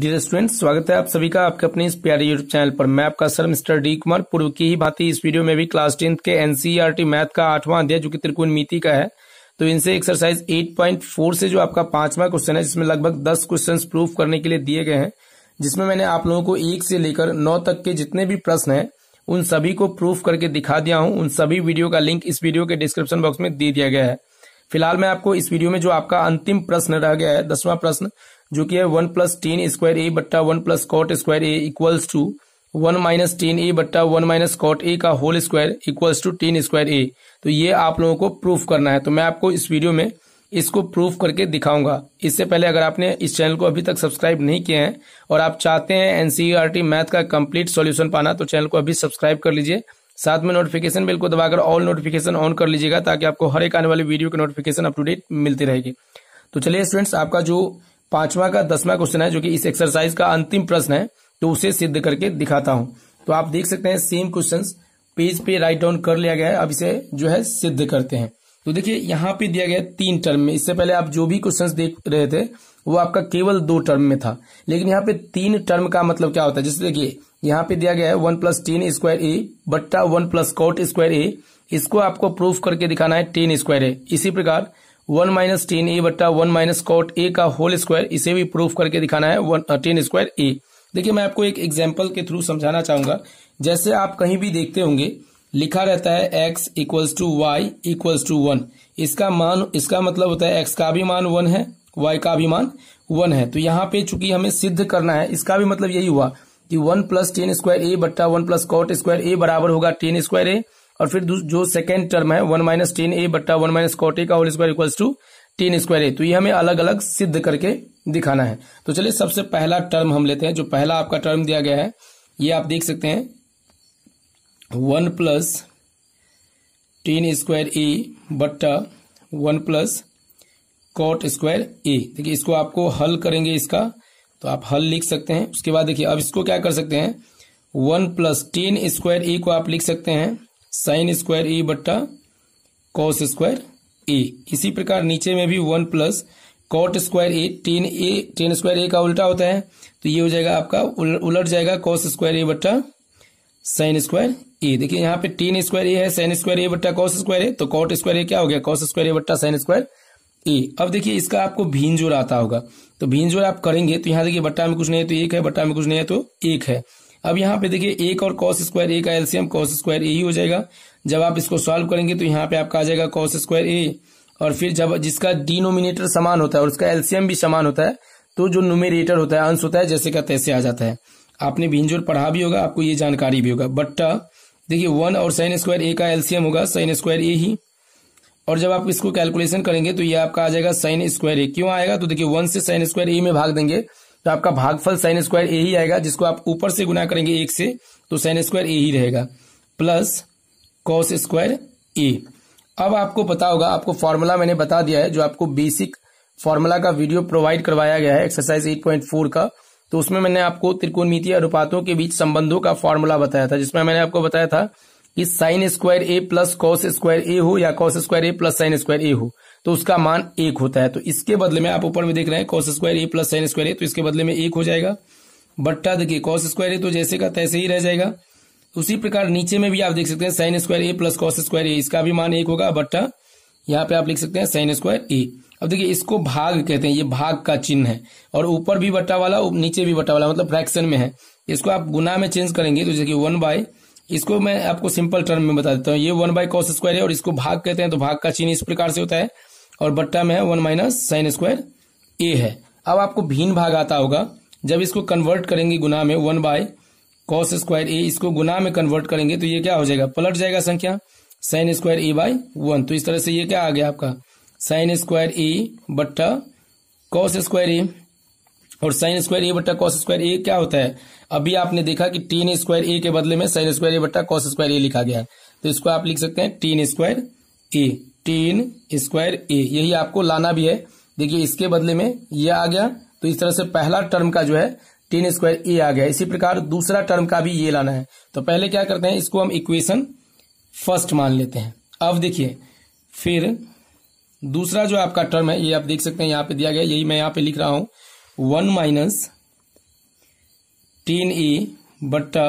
dear students स्वागत है आप सभी का आपके अपने इस प्यारे यूट्यूब चैनल पर मैं आपका सर मिस्टर डी कुमार पूर्व की ही भांति इस वीडियो में भी क्लास टेंथ के एनसीईआरटी e मैथ का आठवां अध्याय जो कि त्रिकोण मिति का है तो इनसे एक्सरसाइज 8.4 से जो आपका पांचवा क्वेश्चन है जिसमें लगभग दस क्वेश्चन प्रूफ करने के लिए दिए गए हैं जिसमें मैंने आप लोगों को एक से लेकर नौ तक के जितने भी प्रश्न है उन सभी को प्रूफ करके दिखा दिया हूँ उन सभी वीडियो का लिंक इस वीडियो के डिस्क्रिप्शन बॉक्स में दे दिया गया है फिलहाल मैं आपको इस वीडियो में जो आपका अंतिम प्रश्न रह गया है दसवां प्रश्न जो कि है one plus tan square A बट्टा one plus cot square A equals to one minus tan A बट्टा वन माइनस कॉट ए का whole square equals to tan square A तो ये आप लोगों को प्रूफ करना है तो मैं आपको इस वीडियो में इसको प्रूफ करके दिखाऊंगा इससे पहले अगर आपने इस चैनल को अभी तक सब्सक्राइब नहीं किए हैं और आप चाहते हैं एनसीईआरटी मैथ का कंप्लीट सॉल्यूशन पाना तो चैनल को अभी सब्सक्राइब कर लीजिए साथ में नोटिफिकेशन बिल को दबाकर ऑल नोटिफिकेशन ऑन कर लीजिएगा ताकि आपको हर एक आने वाली वीडियो की नोटिफिकेशन अपटूडेट मिलती रहेगी तो चलिए स्टूडेंट्स आपका जो पांचवा का दसवा क्वेश्चन है जो कि इस एक्सरसाइज का अंतिम प्रश्न है तो उसे सिद्ध करके दिखाता हूं तो आप देख सकते हैं सेम क्वेश्चन पेज पे राइट डाउन कर लिया गया है अब इसे जो है सिद्ध करते हैं तो देखिए यहाँ पे दिया गया तीन टर्म में इससे पहले आप जो भी क्वेश्चंस देख रहे थे वो आपका केवल दो टर्म में था लेकिन यहाँ पे तीन टर्म का मतलब क्या होता है जैसे देखिए यहाँ पे दिया गया है one plus tan square A बट्टा one plus cot square A इसको आपको प्रूफ करके दिखाना है टेन स्क्वायर ए इसी प्रकार वन माइनस टेन ए बट्टा वन माइनस कॉट ए का होल स्क्वायर इसे भी प्रूफ करके दिखाना है टेन स्क्वायर ए देखिए मैं आपको एक एग्जाम्पल के थ्रू समझाना चाहूंगा जैसे आप कहीं भी देखते होंगे लिखा रहता है x equals to Y equals to one इसका मान इसका मतलब होता है x का भी मान वन है y का भी मान वन है तो यहाँ पे चूंकि हमें सिद्ध करना है इसका भी मतलब यही हुआ कि one plus tan square A बट्टा one plus cot square A बराबर होगा टेन स्क्वायर ए और फिर जो सेकेंड टर्म है वन माइनस टेन ए बट्टा वन माइनस कॉट ए का whole square equals to tan square A तो ये हमें अलग अलग सिद्ध करके दिखाना है तो चलिए सबसे पहला टर्म हम लेते हैं जो पहला आपका टर्म दिया गया है ये आप देख सकते हैं one plus tan square A बट्टा one plus cot square A देखिए इसको आपको हल करेंगे इसका तो आप हल लिख सकते हैं उसके बाद देखिए अब इसको क्या कर सकते हैं one plus tan square A को आप लिख सकते हैं साइन स्क्वायर ए बट्टा कॉस स्क्वायर ए इसी प्रकार नीचे में भी one plus cot square A tan A tan square A का उल्टा होता है तो ये हो जाएगा आपका उलट जाएगा कॉस स्क्वायर ए बट्टा साइन स्क्वायर ए देखिए यहाँ पे टेन स्क्वायर ए है साइन स्क्वायर ए बट्टा कॉस स्क्वायर ए तो कॉट स्क्वायर ए क्या हो गया कॉस स्क्वायर ए बट्टा साइन स्क्वायर ए अब देखिए इसका आपको भीन जोड़ आता होगा तो भीन जोड़ आप करेंगे तो यहाँ देखिए बट्टा में कुछ नहीं है तो एक है बट्टा में कुछ नहीं है तो एक है अब यहाँ पे देखिए एक और कॉस स्क्वायर ए का एलसीएम कॉस स्क्वायर ए ही हो जाएगा जब आप इसको सॉल्व करेंगे तो यहाँ पे आपका आ जाएगा कॉस स्क्वायर ए और फिर जब जिसका डिनोमिनेटर समान होता है और उसका एलसीएम भी समान होता है तो जो नोमिनेटर होता है अंश होता है जैसे का तैसे आ जाता है आपने भिंजोर पढ़ा भी होगा आपको ये जानकारी भी होगा बट्टा uh, देखिए वन और साइन स्क्वायर ए का एलसीएम होगा साइन स्क्वायर ए ही और जब आप इसको कैलकुलेशन करेंगे तो ये आपका आ जाएगा साइन स्क्वायर ए क्यों आएगा तो देखिए वन से साइन स्क्वायर ए में भाग देंगे तो आपका भागफल साइन स्क्वायर ए ही आएगा जिसको आप ऊपर से गुना करेंगे एक से तो साइन स्क्वायर ए ही रहेगा प्लस कॉस स्क्वायर ए अब आपको पता होगा आपको फॉर्मूला मैंने बता दिया है जो आपको बेसिक फॉर्मूला का वीडियो प्रोवाइड करवाया गया है एक्सरसाइज 8.4 का तो उसमें मैंने आपको त्रिकोणमितीय अनुपातों के बीच संबंधों का फॉर्मूला बताया था जिसमें मैंने आपको बताया था कि sine square A plus cos square A हो या cos square A plus sine square A हो तो उसका मान एक होता है तो इसके बदले में आप ऊपर में देख रहे हैं cos square A plus sine square A तो इसके बदले में एक हो जाएगा बट्टा देखिए कॉस स्क्वायर ए तो जैसे का तैसे ही रह जाएगा उसी प्रकार नीचे में भी आप देख सकते हैं sine square A plus cos square A इसका भी मान एक होगा बट्टा यहाँ पे आप लिख सकते हैं साइन स्क्वायर ए अब देखिए इसको भाग कहते हैं ये भाग का चिन्ह है और ऊपर भी बट्टा वाला नीचे भी बट्टा वाला मतलब फ्रैक्शन में है इसको आप गुना में चेंज करेंगे तो जैसे कि वन बाय इसको मैं आपको सिंपल टर्म में बता देता हूँ ये वन बाय कॉस स्क्वायर है और इसको भाग कहते हैं तो भाग का चिन्ह इस प्रकार से होता है और बट्टा में one minus sine square A है अब आपको भीन भाग आता होगा जब इसको कन्वर्ट करेंगे गुना में one by cos square A इसको गुना में कन्वर्ट करेंगे तो ये क्या हो जाएगा पलट जाएगा संख्या sine square A by one तो इस तरह से ये क्या आ गया आपका साइन स्क्वायर ए बट्टा कॉस स्क्वायर ए और साइन स्क्वायर ए बट्टा कॉस स्क्वायर ए क्या होता है अभी आपने देखा कि टेन स्क्वायर ए के बदले में साइन स्क्वायर ए बट्टा कॉस स्क्वायर ए लिखा गया है तो इसको आप लिख सकते हैं tan square A tan square A यही आपको लाना भी है देखिए इसके बदले में ये आ गया तो इस तरह से पहला टर्म का जो है टेन स्क्वायर ए आ गया इसी प्रकार दूसरा टर्म का भी ये लाना है तो पहले क्या करते हैं इसको हम इक्वेशन फर्स्ट मान लेते हैं अब देखिए फिर दूसरा जो आपका टर्म है ये आप देख सकते हैं यहां पे दिया गया यही मैं यहां पे लिख रहा हूं वन माइनस टेन ए बट्टा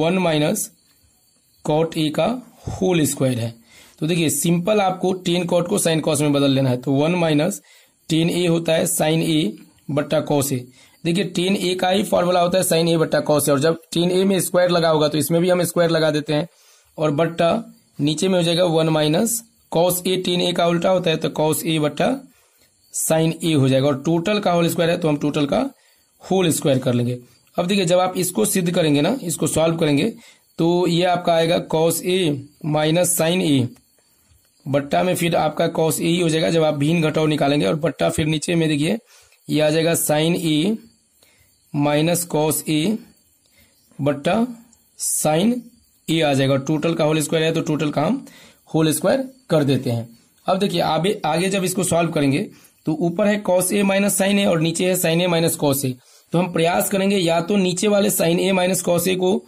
वन माइनस कॉट ए का होल स्क्वायर है तो देखिए सिंपल आपको टेन कॉट को साइन कॉस में बदल लेना है तो वन माइनस टेन ए होता है साइन ए बट्टा कॉस ए देखिए टेन ए का ही फॉर्मूला होता है साइन ए बट्टा कॉस ए और जब टेन ए में स्क्वायर लगा होगा तो इसमें भी हम स्क्वायर लगा देते हैं और बट्टा नीचे में हो जाएगा one minus cos A tan A का उल्टा होता है तो कॉस ए बट्टा साइन ए हो जाएगा और टोटल का होल स्क्वायर है तो हम टोटल का होल स्क्वायर कर लेंगे अब देखिए जब आप इसको सिद्ध करेंगे ना इसको सॉल्व करेंगे तो ये आपका आएगा cos A minus sine A बट्टा में फिर आपका कॉस ए हो जाएगा जब आप भीन घटाओ निकालेंगे और बट्टा फिर नीचे में देखिए ये आ जाएगा sine A minus cos A बट्टा साइन ए आ जाएगा टोटल का होल स्क्वायर है तो टोटल का हम होल स्क्वायर कर देते हैं अब देखिए आगे आगे जब इसको सॉल्व करेंगे तो ऊपर है cos A minus sine A और नीचे है sine A minus cos A तो हम प्रयास करेंगे या तो नीचे वाले sine A minus cos A को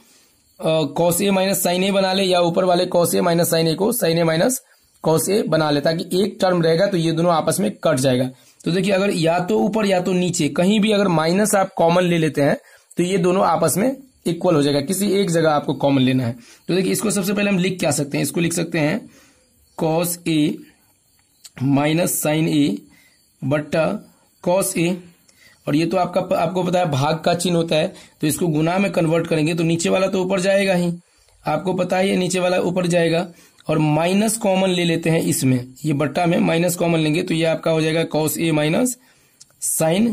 cos A minus sine A बना ले या ऊपर वाले cos A minus sine A को साइन ए माइनस कॉस से बना लेता कि एक टर्म रहेगा तो ये दोनों आपस में कट जाएगा तो देखिए अगर या तो ऊपर या तो नीचे कहीं भी अगर माइनस आप कॉमन ले लेते हैं तो ये दोनों आपस में इक्वल हो जाएगा किसी एक जगह आपको कॉमन लेना है तो देखिए इसको सबसे पहले हम लिख क्या सकते हैं इसको लिख सकते हैं cos A minus sine A बट्टा कॉस ए और ये तो आपका आपको पता है भाग का चिन्ह होता है तो इसको गुना में कन्वर्ट करेंगे तो नीचे वाला तो ऊपर जाएगा ही आपको पता ही है नीचे वाला ऊपर जाएगा और माइनस कॉमन ले लेते हैं इसमें ये बट्टा में माइनस कॉमन लेंगे तो ये आपका हो जाएगा cos A minus sine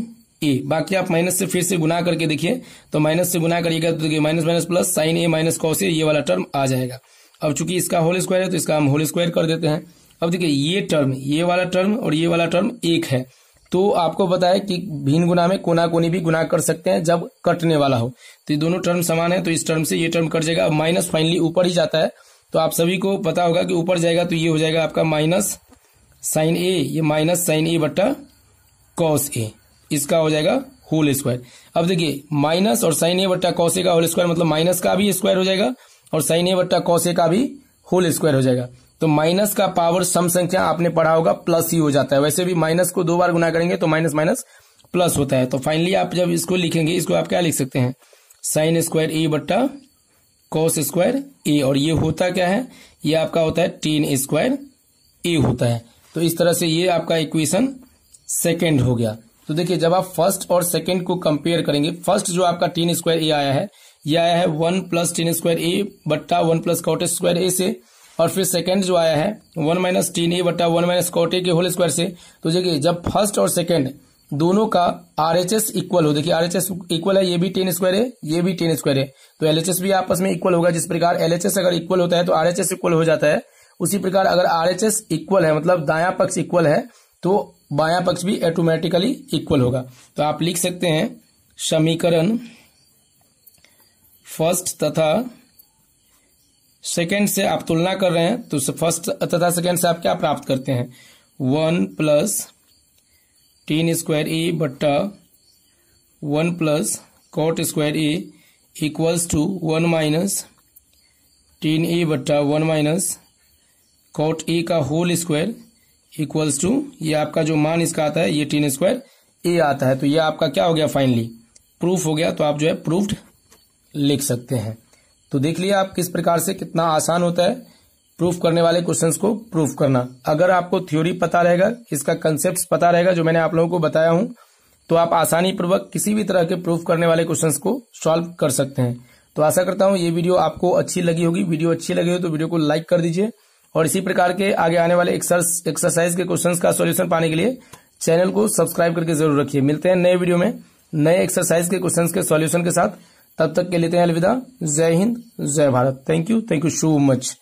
A बाकी आप माइनस से फिर से गुना करके देखिए तो माइनस से गुना करिएगा तो देखिए minus minus plus sine A minus cos A ये वाला टर्म आ जाएगा अब चूंकि इसका होल स्क्वायर है तो इसका हम होल स्क्वायर कर देते हैं अब देखिए ये टर्म ये वाला टर्म और ये वाला टर्म एक है तो आपको बताया कि भिन्न गुना में कोना कोनी भी गुना कर सकते हैं जब कटने वाला हो तो ये दोनों टर्म समान है तो इस टर्म से ये टर्म कट जाएगा माइनस फाइनली ऊपर ही जाता है तो आप सभी को पता होगा कि ऊपर जाएगा तो ये हो जाएगा आपका माइनस साइन ए ये माइनस साइन ए बट्टा कॉस ए इसका हो जाएगा होल स्क्वायर अब देखिए माइनस और साइन ए बट्टा कॉस ए का होल स्क्वायर मतलब माइनस का भी स्क्वायर हो जाएगा और साइन ए बट्टा कॉस ए का भी होल स्क्वायर हो जाएगा तो माइनस का पावर सम संख्या आपने पढ़ा होगा प्लस ही हो जाता है वैसे भी माइनस को दो बार गुना करेंगे तो माइनस माइनस प्लस होता है तो फाइनली आप जब इसको लिखेंगे इसको आप क्या लिख सकते हैं साइन स्क्वायर ए बट्टा कॉस स्क्वायर ए और ये होता क्या है ये आपका होता है टीन स्क्वायर ए होता है तो इस तरह से ये आपका इक्वेशन सेकेंड हो गया तो देखिए जब आप फर्स्ट और सेकेंड को कंपेयर करेंगे फर्स्ट जो आपका टीन स्क्वायर ए आया है ये आया है one plus tan square A बट्टा one plus cot square A से और फिर सेकेंड जो आया है वन माइनस टीन ए बट्टा वन माइनस कॉट ए के होल स्क्वायर से तो देखिए जब फर्स्ट और सेकेंड दोनों का आर एच एस इक्वल हो देखिए आर एच एस इक्वल है ये भी टेन स्क्वायर है ये भी टेन स्क्वायर है तो एल एच एस भी आपस में इक्वल होगा जिस प्रकार एल एच एस अगर इक्वल होता है तो आर एच एस इक्वल हो जाता है उसी प्रकार अगर आर एच एस इक्वल है मतलब दाया पक्ष इक्वल है तो बाया पक्ष भी ऑटोमेटिकली इक्वल होगा तो आप लिख सकते हैं समीकरण फर्स्ट तथा सेकेंड से आप तुलना कर रहे हैं तो फर्स्ट तथा सेकेंड से आप क्या प्राप्त करते हैं one plus tan square A बट्टा one plus cot square A equals to one minus tan A बट्टा वन माइनस कॉट ई का होल स्क्वायर इक्वल्स टू ये आपका जो मान इसका आता है ये टेन स्क्वायर ए आता है तो ये आपका क्या हो गया फाइनली प्रूफ हो गया तो आप जो है प्रूफ्ड लिख सकते हैं तो देख लिया आप किस प्रकार से कितना आसान होता है प्रूफ करने वाले क्वेश्चन को प्रूफ करना अगर आपको थ्योरी पता रहेगा इसका कंसेप्ट पता रहेगा जो मैंने आप लोगों को बताया हूँ तो आप आसानी पूर्वक किसी भी तरह के प्रूफ करने वाले क्वेश्चन को सॉल्व कर सकते हैं तो आशा करता हूँ ये वीडियो आपको अच्छी लगी होगी वीडियो अच्छी लगी हो तो वीडियो को लाइक कर दीजिए और इसी प्रकार के आगे आने वाले एक्सरसाइज के क्वेश्चंस का सॉल्यूशन पाने के लिए चैनल को सब्सक्राइब करके जरूर रखिए मिलते हैं नए वीडियो में नए एक्सरसाइज के क्वेश्चंस के सॉल्यूशन के साथ तब तक के लेते तो हैं अलविदा जय हिंद जय Bharat thank you thank you so much